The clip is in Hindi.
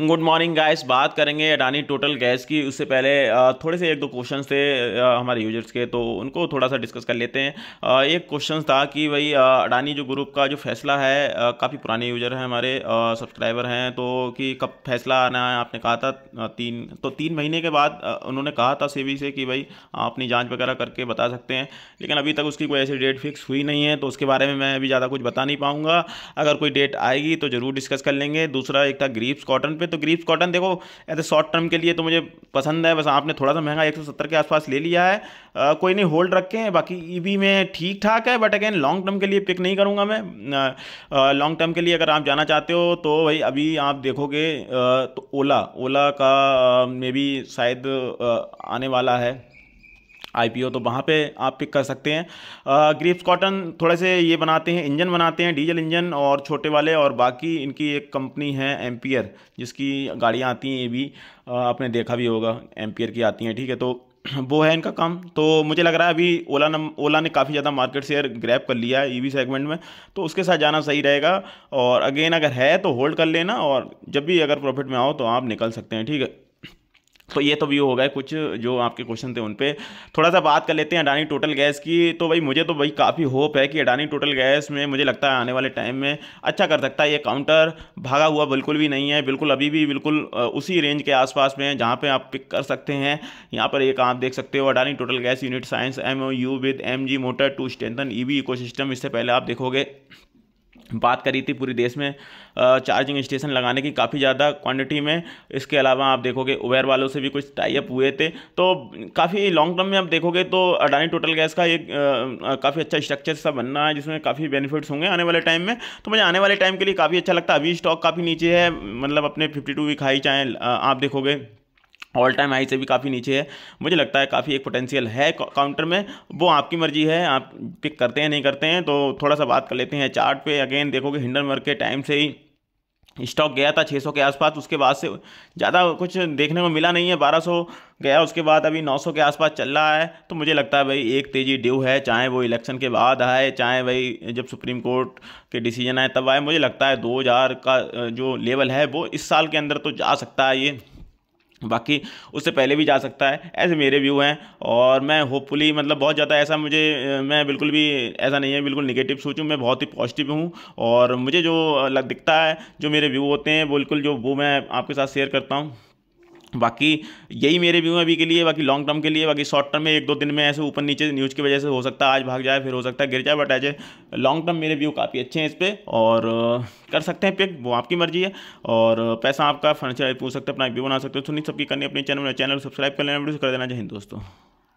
गुड मॉर्निंग गाइस बात करेंगे अडानी टोटल गैस की उससे पहले थोड़े से एक दो क्वेश्चन थे हमारे यूजर्स के तो उनको थोड़ा सा डिस्कस कर लेते हैं एक क्वेश्चन था कि भाई अडानी जो ग्रुप का जो फैसला है काफ़ी पुराने यूजर हैं हमारे सब्सक्राइबर हैं तो कि कब फैसला आना है आपने कहा था तीन तो तीन महीने के बाद उन्होंने कहा था सेबी से कि भाई अपनी जाँच वगैरह करके बता सकते हैं लेकिन अभी तक उसकी कोई ऐसी डेट फिक्स हुई नहीं है तो उसके बारे में मैं अभी ज़्यादा कुछ बता नहीं पाऊँगा अगर कोई डेट आएगी तो ज़रूर डिस्कस कर लेंगे दूसरा एक था ग्रीप्स कॉटन पे तो ग्रीप्स कॉटन देखो एज ए शॉर्ट टर्म के लिए तो मुझे पसंद है बस आपने थोड़ा सा महंगा एक सौ सत्तर के आसपास ले लिया है आ, कोई नहीं होल्ड रखे हैं बाकी ई e में ठीक ठाक है बट अगेन लॉन्ग टर्म के लिए पिक नहीं करूँगा मैं लॉन्ग टर्म के लिए अगर आप जाना चाहते हो तो भाई अभी आप देखोगे तो ओला ओला का मे बी शायद आने वाला है आईपीओ तो वहाँ पे आप पिक कर सकते हैं ग्रीप्स कॉटन थोड़े से ये बनाते हैं इंजन बनाते हैं डीजल इंजन और छोटे वाले और बाकी इनकी एक कंपनी है एम्पियर जिसकी गाड़ियाँ आती हैं ये भी आपने देखा भी होगा एम्पियर की आती हैं ठीक है तो वो है इनका काम तो मुझे लग रहा है अभी ओला नम ओला ने काफ़ी ज़्यादा मार्केट शेयर ग्रैप कर लिया है ई सेगमेंट में तो उसके साथ जाना सही रहेगा और अगेन अगर है तो होल्ड कर लेना और जब भी अगर प्रॉफिट में आओ तो आप निकल सकते हैं ठीक है तो ये तो व्यू हो गए कुछ जो आपके क्वेश्चन थे उन पर थोड़ा सा बात कर लेते हैं अडानी टोटल गैस की तो भाई मुझे तो भाई काफ़ी होप है कि अडानी टोटल गैस में मुझे लगता है आने वाले टाइम में अच्छा कर सकता है ये काउंटर भागा हुआ बिल्कुल भी नहीं है बिल्कुल अभी भी बिल्कुल उसी रेंज के आसपास में जहाँ पर आप पिक कर सकते हैं यहाँ पर एक आप देख सकते हो Adani Total Gas unit signs M O U with M G motor to strengthen E V ecosystem इससे पहले आप देखोगे बात करी थी पूरे देश में चार्जिंग स्टेशन लगाने की काफ़ी ज़्यादा क्वांटिटी में इसके अलावा आप देखोगे उबेर वालों से भी कुछ टाइप हुए थे तो काफ़ी लॉन्ग टर्म में आप देखोगे तो अडानी टोटल गैस का एक काफ़ी अच्छा स्ट्रक्चर सा बन रहा है जिसमें काफ़ी बेनिफिट्स होंगे आने वाले टाइम में तो मुझे आने वाले टाइम के लिए काफ़ी अच्छा लगता है अभी स्टॉक काफ़ी नीचे है मतलब अपने फिफ्टी टू वीक हाई चाहें आप देखोगे ऑल टाइम हाई से भी काफ़ी नीचे है मुझे लगता है काफ़ी एक पोटेंशियल है काउंटर में वो आपकी मर्जी है आप पिक करते हैं नहीं करते हैं तो थोड़ा सा बात कर लेते हैं चार्ट पे अगेन देखोगे वर्क के टाइम से ही स्टॉक गया था 600 के आसपास उसके बाद से ज़्यादा कुछ देखने को मिला नहीं है 1200 गया उसके बाद अभी 900 के आसपास चल रहा है तो मुझे लगता है भाई एक तेज़ी ड्यू है चाहे वो इलेक्शन के बाद आए चाहे भाई जब सुप्रीम कोर्ट के डिसीजन आए तब आए मुझे लगता है 2000 का जो लेवल है वो इस साल के अंदर तो जा सकता है ये बाकी उससे पहले भी जा सकता है ऐसे मेरे व्यू हैं और मैं होपफुली मतलब बहुत ज़्यादा ऐसा मुझे मैं बिल्कुल भी ऐसा नहीं है बिल्कुल निगेटिव सोचूँ मैं बहुत ही पॉजिटिव हूँ और मुझे जो दिखता है जो मेरे व्यू होते हैं बिल्कुल जो वो मैं आपके साथ शेयर करता हूँ बाकी यही मेरे व्यू हैं अभी के लिए बाकी लॉन्ग टर्म के लिए बाकी शॉर्ट टर्म में एक दो दिन में ऐसे ऊपर नीचे न्यूज़ की वजह से हो सकता है आज भाग जाए फिर हो सकता है गिर जाए but as a long term मेरे व्यू काफ़ी अच्छे हैं इस पर और कर सकते हैं पिक वो आपकी मर्जी है और पैसा आपका फर्नीचर पूछ सकते हैं अपना व्यू बना सकते हो सुनिश्चित सबकी करनी अपने चैनल चैनल सब्सक्राइब कर लेना वीडियो कर देना चाहिए दोस्तों